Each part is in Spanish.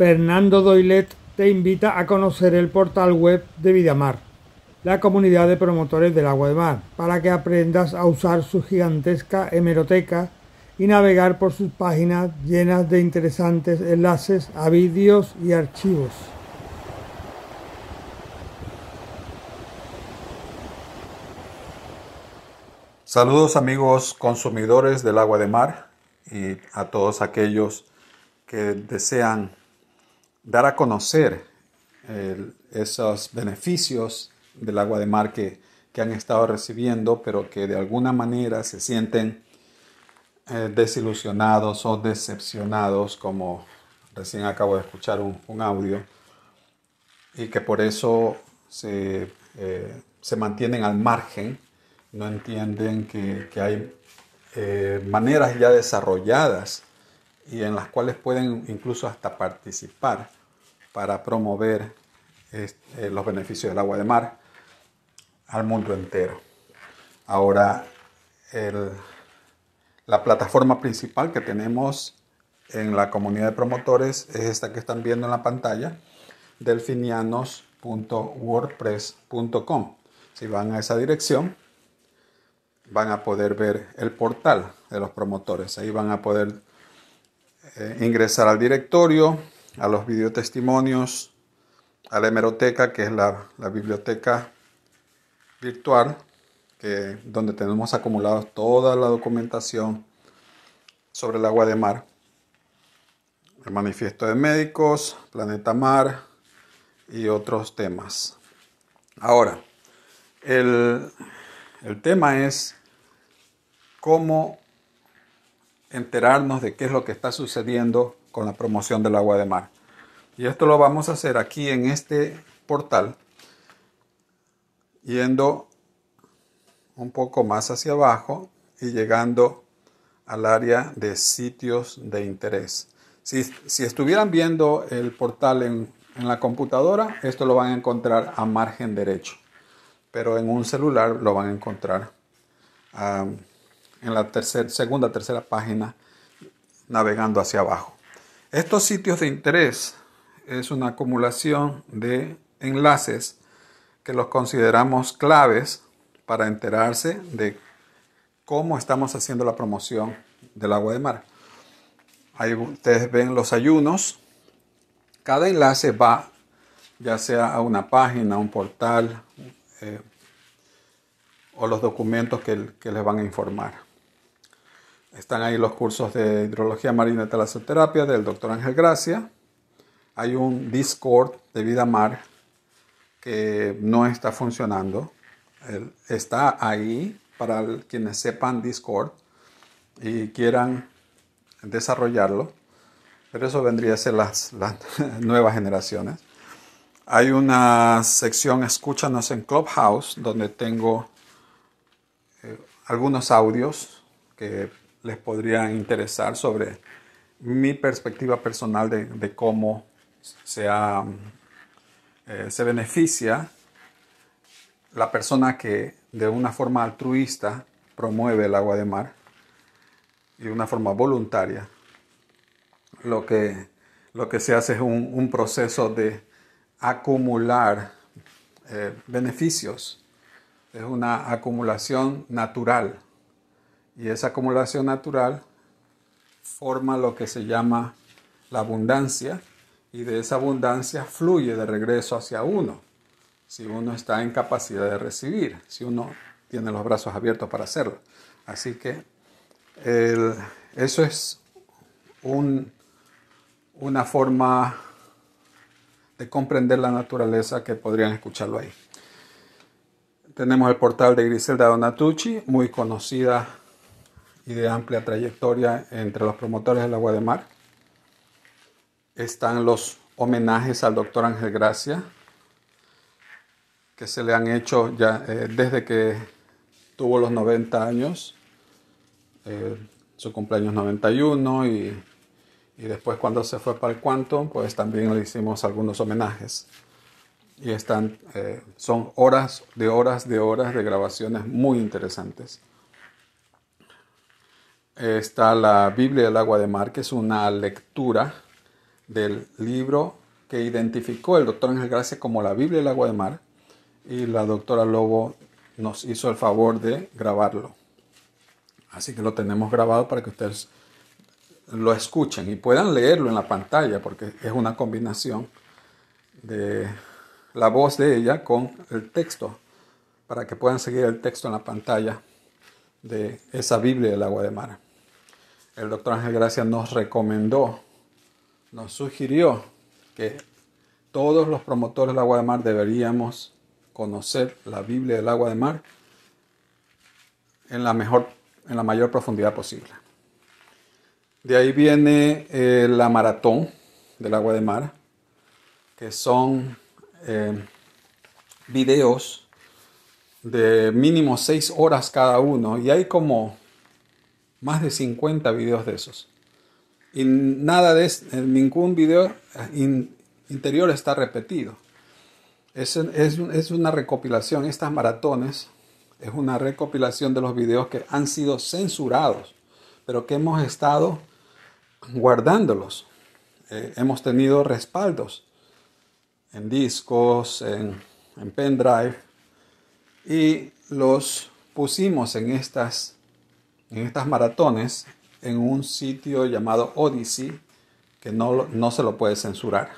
Fernando Doilet te invita a conocer el portal web de Vidamar, la comunidad de promotores del agua de mar, para que aprendas a usar su gigantesca hemeroteca y navegar por sus páginas llenas de interesantes enlaces a vídeos y archivos. Saludos amigos consumidores del agua de mar y a todos aquellos que desean dar a conocer esos beneficios del agua de mar que, han estado recibiendo, pero que de alguna manera se sienten eh, desilusionados o decepcionados, como recién acabo de escuchar un, audio, y que por eso eh, se, mantienen al margen, no entienden que, que hay eh, maneras ya desarrolladas y en las cuales pueden incluso hasta participar para promover este, los beneficios del agua de mar al mundo entero. Ahora, la plataforma principal que tenemos en la comunidad de promotores es esta que están viendo en la pantalla, delfinianos.wordpress.com. Si van a esa dirección, van a poder ver el portal de los promotores. Ahí van a poder eh, ingresar al directorio, a los testimonios a la hemeroteca, que es la, biblioteca virtual, que, donde tenemos acumulado toda la documentación sobre el agua de mar. El manifiesto de médicos, planeta mar y otros temas. Ahora, el, el tema es cómo enterarnos de qué es lo que está sucediendo con la promoción del agua de mar. Y esto lo vamos a hacer aquí en este portal, yendo un poco más hacia abajo y llegando al área de sitios de interés. Si, estuvieran viendo el portal en, la computadora, esto lo van a encontrar a margen derecho, pero en un celular lo van a encontrar en la tercera segunda, tercera página, navegando hacia abajo. Estos sitios de interés es una acumulación de enlaces que los consideramos claves para enterarse de cómo estamos haciendo la promoción del agua de mar. Ahí ustedes ven los ayunos. Cada enlace va ya sea a una página, un portal eh, o los documentos que, que les van a informar. Están ahí los cursos de hidrología marina y talasoterapia del doctor Ángel Gracia. Hay un Discord de Vida Mar que no está funcionando. Está ahí para quienes sepan Discord y quieran desarrollarlo. Pero eso vendría a ser las, nuevas generaciones. Hay una sección Escúchanos en Clubhouse donde tengo eh, algunos audios que les podría interesar sobre mi perspectiva personal de, cómo eh, se, beneficia la persona que de una forma altruista promueve el agua de mar y de una forma voluntaria. Lo que, lo que se hace es un, proceso de acumular eh, beneficios. Es una acumulación natural y esa acumulación natural forma lo que se llama la abundancia y de esa abundancia fluye de regreso hacia uno, si uno está en capacidad de recibir, si uno tiene los brazos abiertos para hacerlo. Así que eso es una forma de comprender la naturaleza que podrían escucharlo ahí. Tenemos el portal de Griselda Donatucci, muy conocida y de amplia trayectoria entre los promotores del agua de mar. Están los homenajes al doctor Ángel Gracia, que se le han hecho ya eh, desde que tuvo los 90 años, eh, su cumpleaños 91 y, y después cuando se fue para el Quantum, pues también le hicimos algunos homenajes. Y están, eh, son horas de horas de horas de grabaciones muy interesantes está la Biblia del agua de mar, que es una lectura del libro que identificó el doctor Ángel Gracia como la Biblia del agua de mar y la doctora Lobo nos hizo el favor de grabarlo. Así que lo tenemos grabado para que ustedes lo escuchen y puedan leerlo en la pantalla porque es una combinación de la voz de ella con el texto para que puedan seguir el texto en la pantalla de esa Biblia del agua de mar. El doctor Ángel Gracia nos recomendó, nos sugirió que todos los promotores del agua de mar deberíamos conocer la Biblia del agua de mar en la, mejor, en la mayor profundidad posible. De ahí viene eh, la maratón del agua de mar, que son eh, videos de mínimo 6 horas cada uno y hay como más de 50 videos de esos. Y nada de eh, ningún video eh, interior está repetido. Es, una recopilación, estas maratones es una recopilación de los videos que han sido censurados, pero que hemos estado guardándolos. Eh, hemos tenido respaldos en discos, en, en pendrive, y los pusimos en estas, en estas maratones en un sitio llamado Odyssey que no, se lo puede censurar.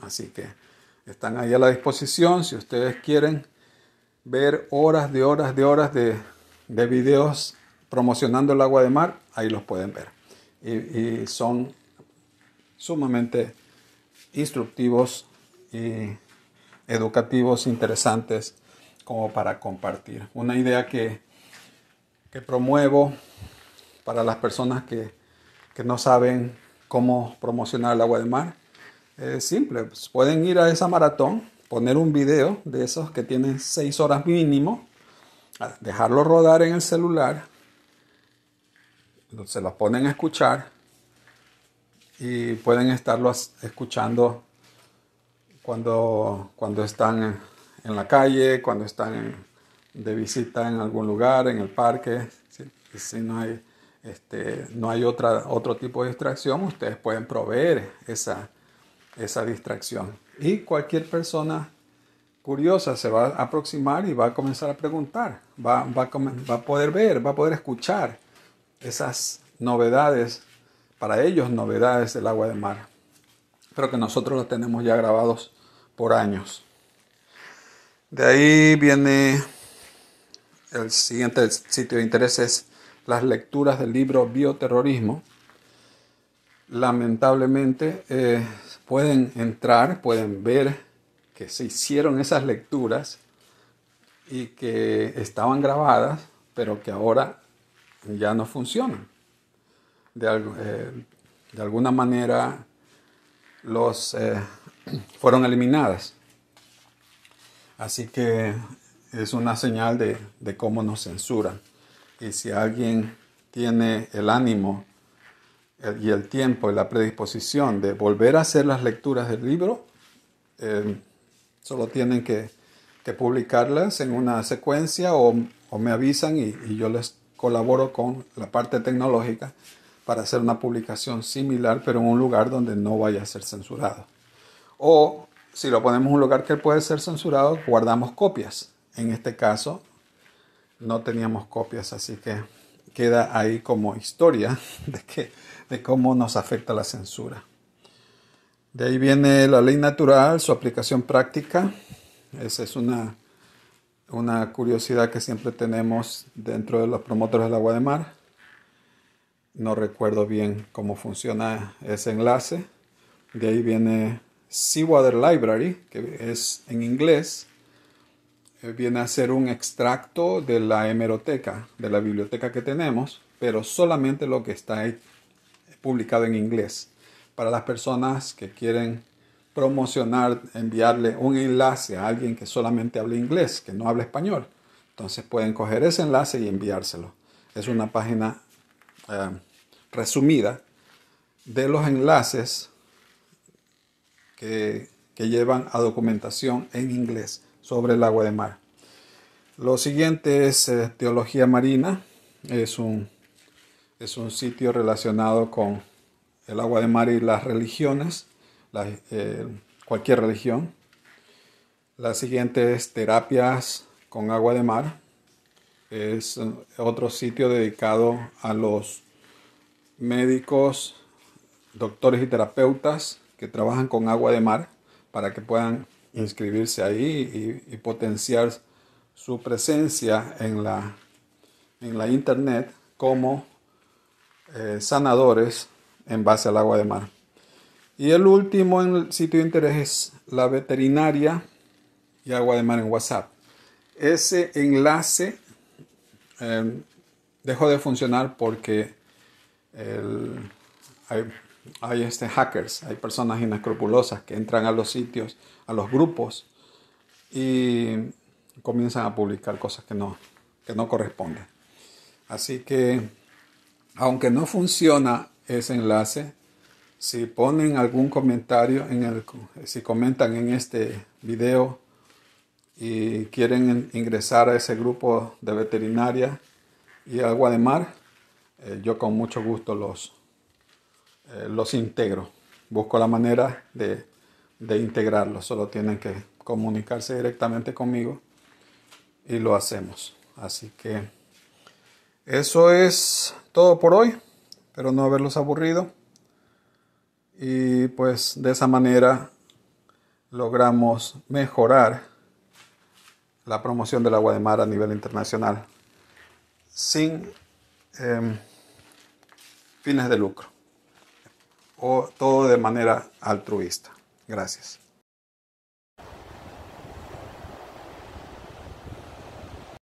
Así que están ahí a la disposición si ustedes quieren ver horas de horas de horas de, de videos promocionando el agua de mar, ahí los pueden ver. Y, y son sumamente instructivos y educativos, interesantes como para compartir. Una idea que, promuevo para las personas que, no saben cómo promocionar el agua de mar. Es simple, pues, pueden ir a esa maratón, poner un video de esos que tienen seis horas mínimo, dejarlo rodar en el celular, se los ponen a escuchar y pueden estarlo escuchando cuando, cuando están en la calle, cuando están de visita en algún lugar, en el parque, si no hay, este, no hay otra, otro tipo de distracción, ustedes pueden proveer esa, esa distracción. Y cualquier persona curiosa se va a aproximar y va a comenzar a preguntar, va, va, a, va poder ver, va a poder escuchar esas novedades, para ellos novedades del agua de mar, pero que nosotros las tenemos ya grabados por años. De ahí viene el siguiente sitio de interés, es las lecturas del libro Bioterrorismo. Lamentablemente eh, pueden entrar, pueden ver que se hicieron esas lecturas y que estaban grabadas, pero que ahora ya no funcionan. De, eh, alguna manera los, eh, fueron eliminadas. Así que es una señal de, cómo nos censuran. Y si alguien tiene el ánimo y el tiempo y la predisposición de volver a hacer las lecturas del libro, eh, solo tienen que, publicarlas en una secuencia o, me avisan y, y, yo les colaboro con la parte tecnológica para hacer una publicación similar, pero en un lugar donde no vaya a ser censurado. O si lo ponemos en un lugar que puede ser censurado, guardamos copias. En este caso, no teníamos copias, así que queda ahí como historia de, que, de cómo nos afecta la censura. De ahí viene la ley natural, su aplicación práctica. Esa es una, una curiosidad que siempre tenemos dentro de los promotores del agua de mar. No recuerdo bien cómo funciona ese enlace. De ahí viene Seawater Library, que es en inglés, eh, viene a ser un extracto de la hemeroteca, de la biblioteca que tenemos, pero solamente lo que está publicado en inglés. Para las personas que quieren promocionar, enviarle un enlace a alguien que solamente hable inglés, que no habla español, entonces pueden coger ese enlace y enviárselo. Es una página eh, resumida de los enlaces que, llevan a documentación en inglés sobre el agua de mar. Lo siguiente es eh, Teología Marina. Es un, sitio relacionado con el agua de mar y las religiones, eh, cualquier religión. La siguiente es Terapias con Agua de Mar. Es eh, otro sitio dedicado a los médicos, doctores y terapeutas trabajan con agua de mar para que puedan inscribirse ahí y, potenciar su presencia en la, en la internet como eh, sanadores en base al agua de mar. Y el último en el sitio de interés es la veterinaria y agua de mar en WhatsApp. Ese enlace eh, dejó de funcionar porque el, hay este hackers, hay personas inescrupulosas que entran a los sitios, a los grupos y comienzan a publicar cosas que no, no corresponden. Así que, aunque no funciona ese enlace, si ponen algún comentario, en el, si comentan en este video y quieren ingresar a ese grupo de veterinaria y agua de mar, eh, yo con mucho gusto los, eh, los integro. Busco la manera de, integrarlos. Solo tienen que comunicarse directamente conmigo y lo hacemos. Así que eso es todo por hoy. Espero no haberlos aburrido. Y pues de esa manera logramos mejorar la promoción del agua de mar a nivel internacional sin em, fines de lucro o todo de manera altruista. Gracias.